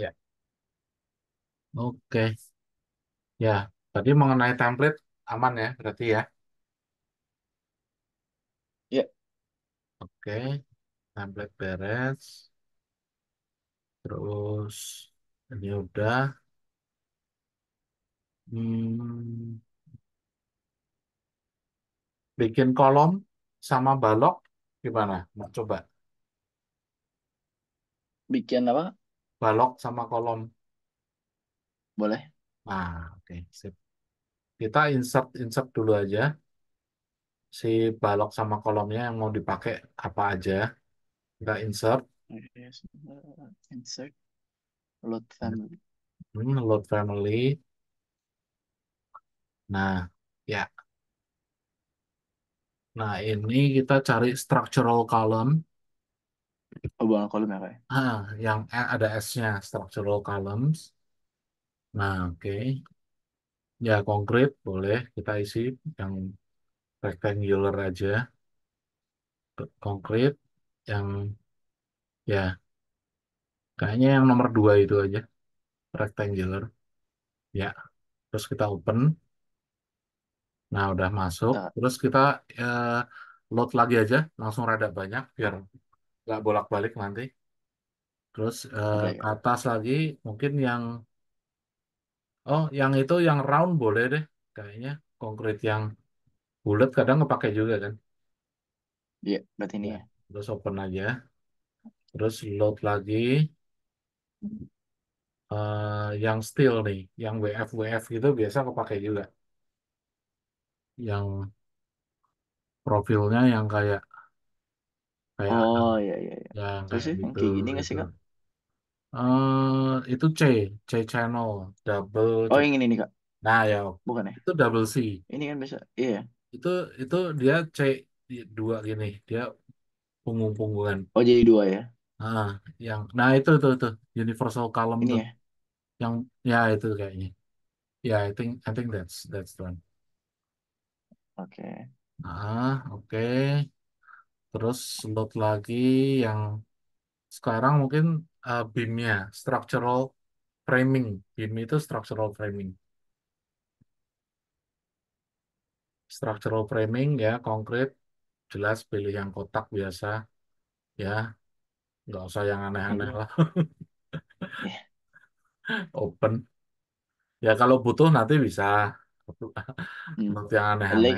Ya. Oke. Ya, tadi mengenai template aman ya berarti ya. Ya, Oke, template beres. Terus ini udah. Hmm, bikin kolom sama balok gimana? Mau coba? bikin apa? balok sama kolom. Boleh? Nah, oke, sip. Kita insert insert dulu aja si balok sama kolomnya yang mau dipakai apa aja. Kita insert. Insert. Load family. Hmm, load family. Nah, ya. Nah, ini kita cari structural column. Hubungan kolom ya, Kak? Ya? Ah, yang ada S-nya, structural columns. Nah, oke. Ya, konkret boleh kita isi yang rectangular aja. Konkret yang ya kayaknya yang nomor dua itu aja, rectangular. Ya, terus kita open. Nah, udah masuk. Nah. Terus kita uh, load lagi aja, langsung rada banyak biar nggak bolak-balik nanti. Terus eh, ke atas lagi mungkin yang oh yang itu yang round boleh deh kayaknya konkrit yang bulat kadang kepake juga kan. Iya, berarti ini Ya. ya. Terus open aja. Terus load lagi Uh, yang steel nih, yang WF WF gitu biasa kepake juga. Yang profilnya yang kayak kayak Oh iya iya iya. ya Apa kayak sih yang gitu kayak gini nggak gitu sih Kak? eh itu C C channel double Oh C yang ini nih Kak. nah ya Bukan ya? itu double C Ini kan biasa. Iya. Yeah. itu itu dia C dua gini dia punggung-punggungan Oh jadi dua ya. ah yang nah itu itu itu universal column Ini tuh ya. yang ya itu kayaknya ya I think I think that's that's the one Oke. ah oke Terus load lagi yang sekarang mungkin uh, eh, beamnya, structural framing. Beam itu structural framing. Structural framing ya, konkret, jelas pilih yang kotak biasa ya, nggak usah yang aneh-aneh hmm. lah, open. Ya kalau butuh nanti bisa, untuk hmm. yang aneh-aneh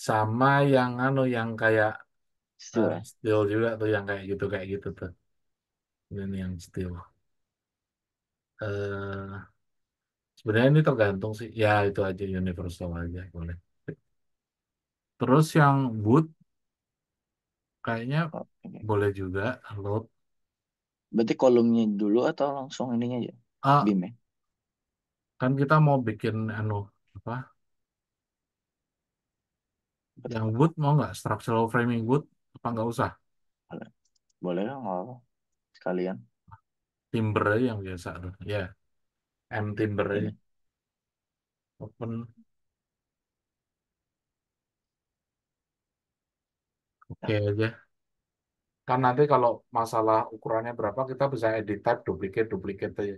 sama yang anu yang kayak eh, Still juga tuh yang kayak gitu kayak gitu tuh ini yang steel eh sebenarnya ini tergantung sih ya itu aja universal aja boleh terus yang wood kayaknya boleh juga load Berarti kolomnya dulu atau langsung ininya aja? uh, kan kita mau bikin anu apa yang Wood mau nggak? Structural framing Wood apa nggak usah? Boleh, nggak dong, apa sekalian. Timber aja yang biasa tuh. Ya, M timber aja. Iya. Open. Oke ya. aja. Kan nanti kalau masalah ukurannya berapa, kita bisa edit type, duplicate, duplicate aja.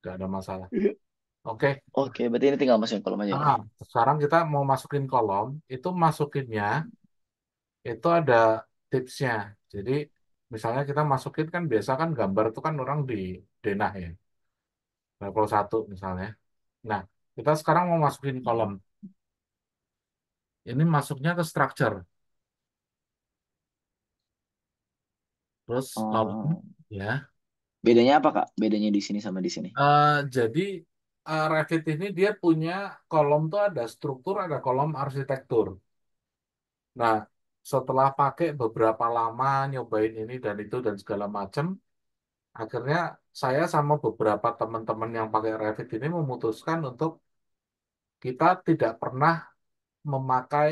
Nggak ada masalah. Iya. Oke. Oke, berarti ini tinggal masukin kolom aja ya. sekarang kita mau masukin kolom, itu masukinnya itu ada tipsnya. Jadi misalnya kita masukin kan biasa kan gambar itu kan orang di denah ya, level 1 misalnya. Nah, kita sekarang mau masukin kolom. Ini masuknya ke structure. Terus oh. kolom Oh. ya. Bedanya apa, Kak? Bedanya di sini sama di sini. Uh, jadi uh, Revit ini dia punya kolom tuh ada struktur, ada kolom arsitektur. Nah, setelah pakai beberapa lama nyobain ini dan itu dan segala macam, akhirnya saya sama beberapa teman-teman yang pakai Revit ini memutuskan untuk kita tidak pernah memakai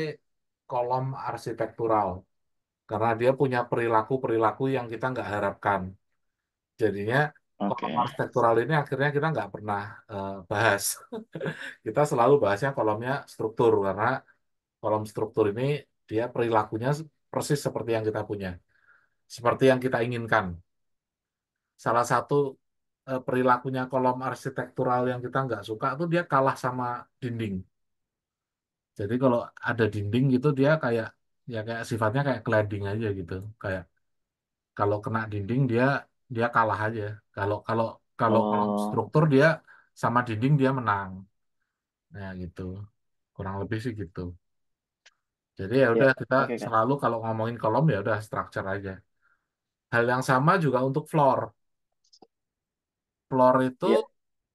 kolom arsitektural karena dia punya perilaku-perilaku yang kita nggak harapkan. Jadinya kolom arsitektural ini akhirnya kita nggak pernah uh, bahas. Kita selalu bahasnya kolomnya struktur karena kolom struktur ini dia perilakunya persis seperti yang kita punya, seperti yang kita inginkan. Salah satu uh, perilakunya kolom arsitektural yang kita nggak suka itu dia kalah sama dinding. Jadi kalau ada dinding gitu dia kayak ya kayak sifatnya kayak cladding aja gitu, kayak kalau kena dinding dia dia kalah aja. Kalau kalau kalau oh. struktur dia sama dinding dia menang. Nah, gitu. Kurang lebih sih gitu. Jadi ya ya. udah kita Oke, selalu kalau ngomongin kolom ya udah structure aja. Hal yang sama juga untuk floor. Floor itu ya.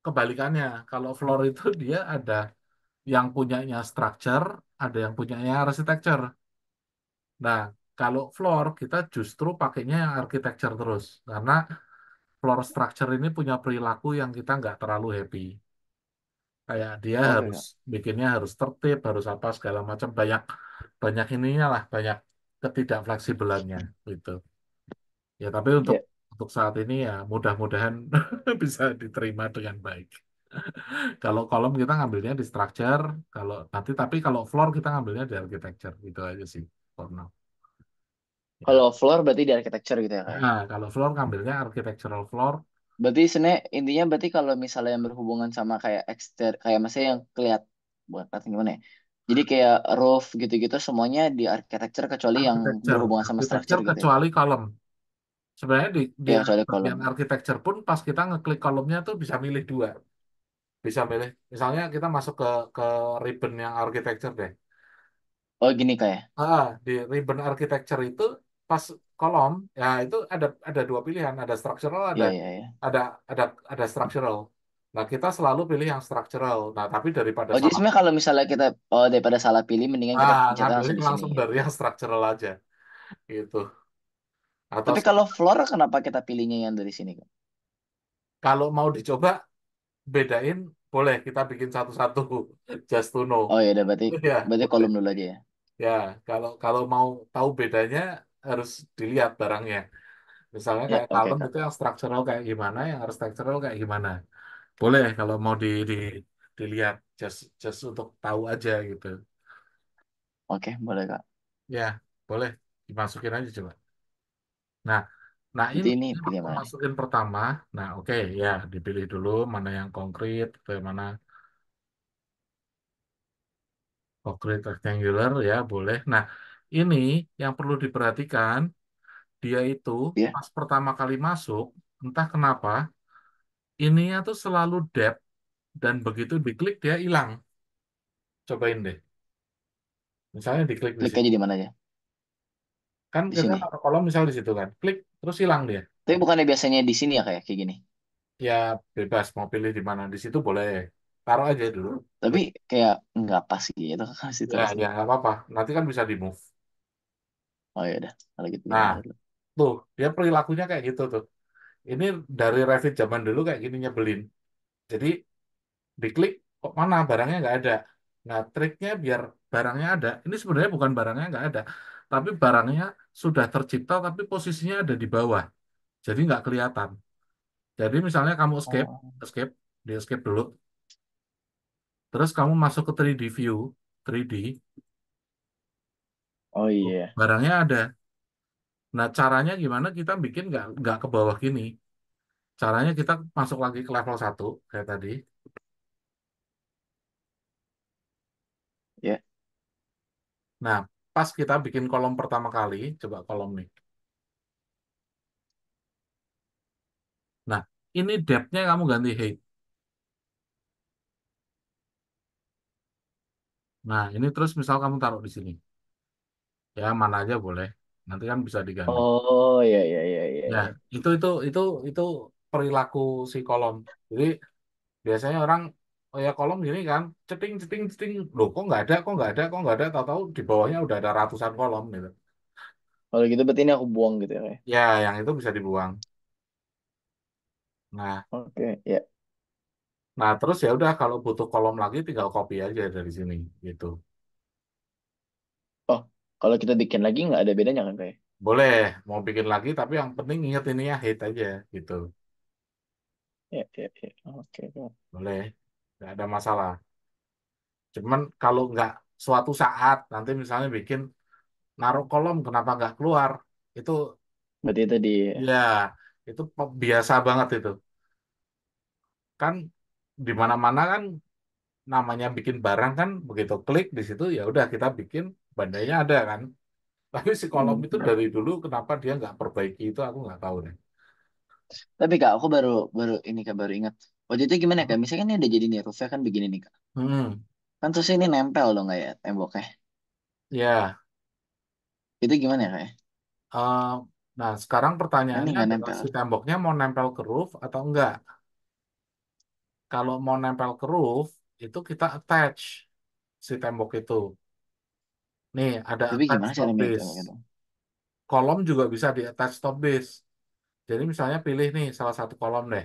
kebalikannya. Kalau floor itu dia ada yang punyanya structure, ada yang punyanya arsitektur. Nah, kalau floor kita justru pakainya yang architecture terus karena floor structure ini punya perilaku yang kita nggak terlalu happy. Kayak dia oh, harus iya. bikinnya harus tertib, harus apa segala macam banyak banyak ininya lah, banyak ketidak fleksibelannya gitu. Ya tapi untuk iya. untuk saat ini ya mudah-mudahan bisa diterima dengan baik. kalau kolom kita ngambilnya di structure, kalau nanti tapi kalau floor kita ngambilnya di architecture gitu aja sih for now. Iya. Kalau floor berarti di architecture gitu ya kan? Nah, kalau floor ngambilnya architectural floor. Berarti sebenarnya intinya berarti kalau misalnya yang berhubungan sama kayak ekster kayak maksudnya yang kelihat bukan kelihatan gimana ya? Jadi kayak roof gitu-gitu semuanya di architecture kecuali yang architecture, berhubungan sama structure gitu. Kecuali ya. kecuali kolom. Sebenarnya di di Ya kolom. bagian architecture pun pas kita ngeklik kolomnya tuh bisa milih dua. Bisa milih. Misalnya kita masuk ke ke ribbon yang architecture deh. Oh gini kayak. Ah, ya? di ribbon architecture itu pas kolom ya itu ada ada dua pilihan ada structural ada yeah, yeah, yeah. ada ada ada structural nah kita selalu pilih yang structural nah tapi daripada oh jadi sebenarnya kalau misalnya kita oh daripada salah pilih mendingan kita ah, nah, pencet langsung, langsung dari yang structural aja gitu Atau tapi kalau floor kenapa kita pilihnya yang dari sini kan kalau mau dicoba bedain boleh kita bikin satu-satu just to know oh ya berarti ya, berarti kolom dulu aja ya ya kalau kalau mau tahu bedanya harus dilihat barangnya. Misalnya Ya, kayak kalem itu yang structural kayak gimana, yang harus structural kayak gimana. Boleh kalau mau di, di dilihat just just untuk tahu aja gitu. Oke, boleh Kak. Ya, boleh dimasukin aja coba. Nah, nah ini, ini masukin pertama. Nah, oke ya dipilih dulu mana yang konkret, bagaimana mana Konkret rectangular ya boleh. Nah, ini yang perlu diperhatikan, dia itu yeah. pas pertama kali masuk, entah kenapa, ininya tuh selalu dead dan begitu diklik dia hilang. Cobain deh. Misalnya diklik di Klik aja di mana ya Kan Di kita sini. Kan kolom misal di situ kan. Klik, terus hilang dia. Tapi bukannya biasanya di sini ya kayak kayak gini. Ya bebas mau pilih di mana. Di situ boleh. Taruh aja dulu. Tapi kayak nggak pas gitu kan situ ya, ya nggak apa-apa. Nanti kan bisa di-move. Oh ya udah, kalau gitu. Nah, tuh dia perilakunya kayak gitu tuh. Ini dari Revit zaman dulu kayak gini nyebelin. Jadi diklik kok mana barangnya nggak ada. Nah, triknya biar barangnya ada. Ini sebenarnya bukan barangnya nggak ada, tapi barangnya sudah tercipta tapi posisinya ada di bawah. Jadi nggak kelihatan. Jadi misalnya kamu escape, oh. escape, di escape dulu. Terus kamu masuk ke 3D view, 3D. Oh iya. Barangnya ada. Nah, caranya gimana kita bikin nggak nggak ke bawah gini. Caranya kita masuk lagi ke level 1 kayak tadi. Ya. Nah, pas kita bikin kolom pertama kali, coba kolom nih. Nah, ini depth-nya kamu ganti height. Nah, ini terus misal kamu taruh di sini ya mana aja boleh nanti kan bisa diganti Oh iya iya iya iya. ya iya. itu itu itu itu perilaku si kolom jadi biasanya orang oh ya kolom gini kan ceting ceting ceting loh kok nggak ada kok nggak ada kok nggak ada tahu-tahu di bawahnya udah ada ratusan kolom gitu Kalau gitu berarti ini aku buang gitu ya. Ya? ya yang itu bisa dibuang nah Oke ya. nah terus ya udah kalau butuh kolom lagi tinggal copy aja dari sini gitu kalau kita bikin lagi nggak ada bedanya kan kayak? Ya? Boleh, mau bikin lagi tapi yang penting ingat ini ya hit aja gitu. Ya, ya, ya. Oke, Boleh, nggak ada masalah. Cuman kalau nggak suatu saat nanti misalnya bikin naruh kolom kenapa nggak keluar itu Berarti tadi ya. ya itu iya, biasa banget itu kan di mana-mana kan namanya bikin barang kan begitu klik di situ ya udah kita bikin Bandainya ada kan. Tapi si kolom hmm. itu dari dulu kenapa dia nggak perbaiki itu aku nggak tahu nih. Tapi kak, aku baru baru ini kak baru ingat. Waktu itu gimana kak? Hmm. Misalkan ini udah jadi nih roofnya kan begini nih kak. Hmm. Kan terus ini nempel dong nggak ya temboknya? Ya. Itu gimana kak? uh, nah sekarang pertanyaannya adalah si temboknya mau nempel ke roof atau enggak? Kalau mau nempel ke roof itu kita attach si tembok itu. Nih, ada Tapi attach gimana cara top base. megang gitu? Kolom juga bisa di attach top base. Jadi misalnya pilih nih salah satu kolom deh.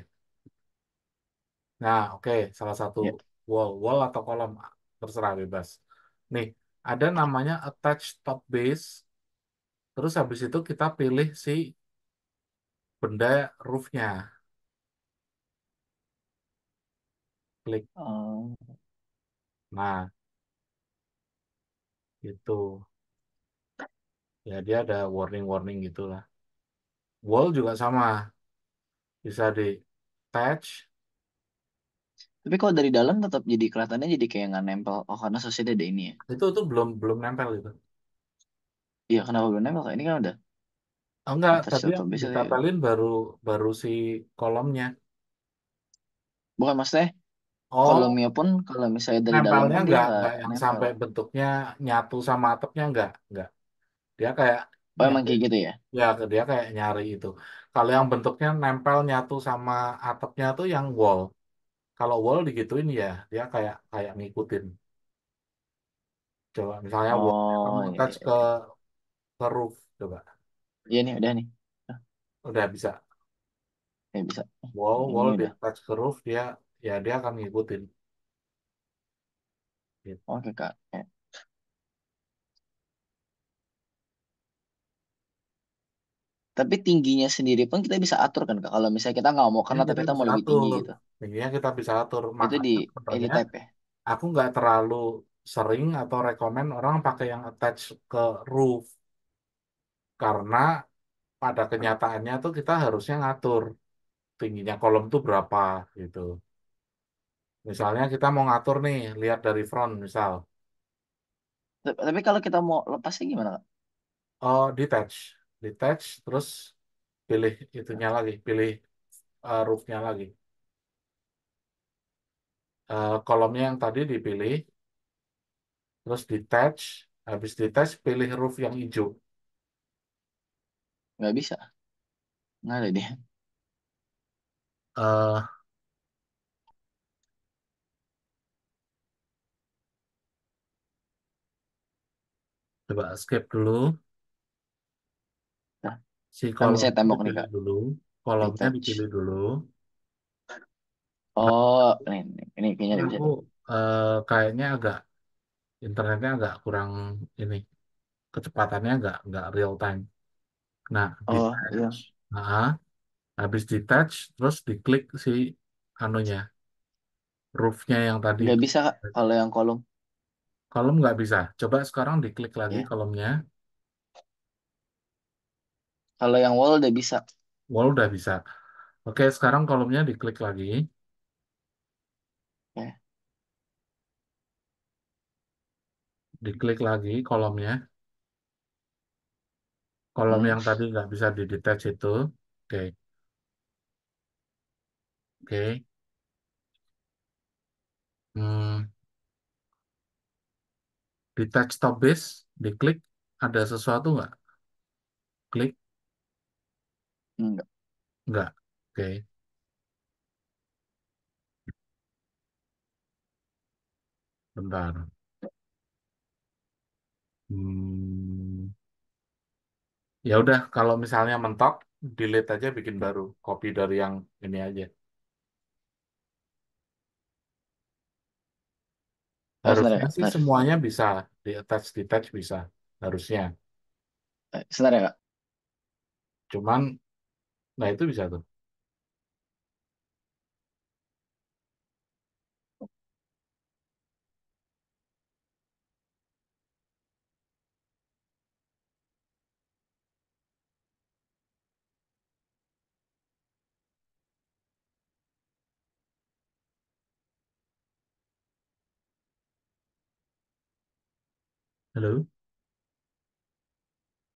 Nah, oke, salah satu ya. wall, wall atau kolom, terserah bebas. Nih, ada namanya attach top base. Terus habis itu kita pilih si benda roofnya. Klik. Oh. Nah, Gitu. Ya dia ada warning-warning gitulah. Wall juga sama. Bisa di patch Tapi kalau dari dalam tetap jadi kelihatannya jadi kayak nggak nempel. Oh karena sosnya ada ini ya. Itu tuh belum belum nempel gitu. Iya kenapa belum nempel? soalnya ini kan udah Oh enggak, atas tapi yang database ya. baru baru si kolomnya. Bukan mas teh Oh, Kalau Mio pun kalau misalnya dari dalamnya nempelnya dia nggak nggak yang nempel. sampai bentuknya nyatu sama atapnya nggak nggak. Dia kayak Oh, emang nyari kayak gitu ya? ya dia kayak nyari itu. Kalau yang bentuknya nempel nyatu sama atapnya tuh yang wall. Kalau wall digituin ya dia kayak kayak ngikutin. Coba misalnya wall Oh, kamu iya, attach iya, ke iya. ke roof coba. Iya nih, udah nih. Udah bisa. Ya, bisa. wall Ini wall di attach ke roof dia ya dia akan ngikutin gitu. Oke, Kak. Ya. Tapi tingginya sendiri pun kita bisa atur kan Kak. Kalau misalnya kita nggak mau Ya, tapi kita mau bisa lebih tinggi gitu. tingginya kita bisa atur Itu di makanya ini type ya. aku nggak terlalu sering atau rekomend orang pakai yang attach ke roof karena pada kenyataannya tuh kita harusnya ngatur tingginya kolom tuh berapa gitu Misalnya kita mau ngatur nih, lihat dari front misal. Tapi kalau kita mau lepasnya gimana, Kak? Oh, detach. Detach, terus pilih itunya lagi, pilih uh, roofnya lagi. Uh, kolomnya yang tadi dipilih, terus detach. Habis detach, pilih roof yang hijau. Nggak bisa. Nggak ada dia. Eh, Coba escape dulu. Nah, si kan bisa saya tembok nih kak. dulu. Kolomnya Detach. dipilih dulu. Oh, ini, ini kayaknya bisa Aku eh, kayaknya agak internetnya agak kurang ini kecepatannya agak nggak real time. Nah, Oh, iya. detach. Nah, habis detach terus diklik si anunya roofnya yang tadi Nggak bisa kalau yang kolom. Kolom nggak bisa. Coba sekarang diklik lagi Ya. kolomnya. Kalau yang wall udah bisa. Wall udah bisa. Oke, sekarang kolomnya diklik lagi. Oke. Ya. Diklik lagi kolomnya. Kolom Hmm. yang tadi nggak bisa di detach itu. Oke, oke. Hmm. Di text top base, diklik, ada sesuatu nggak? Klik, Enggak. nggak? Oke. Bentar. Hmm. Ya udah, kalau misalnya mentok, delete aja bikin baru. Copy dari yang ini aja. Harusnya Sebenarnya, sih Sebentar. semuanya bisa di attach detach bisa harusnya. Eh, ya, Kak. Cuman nah itu bisa tuh. Hello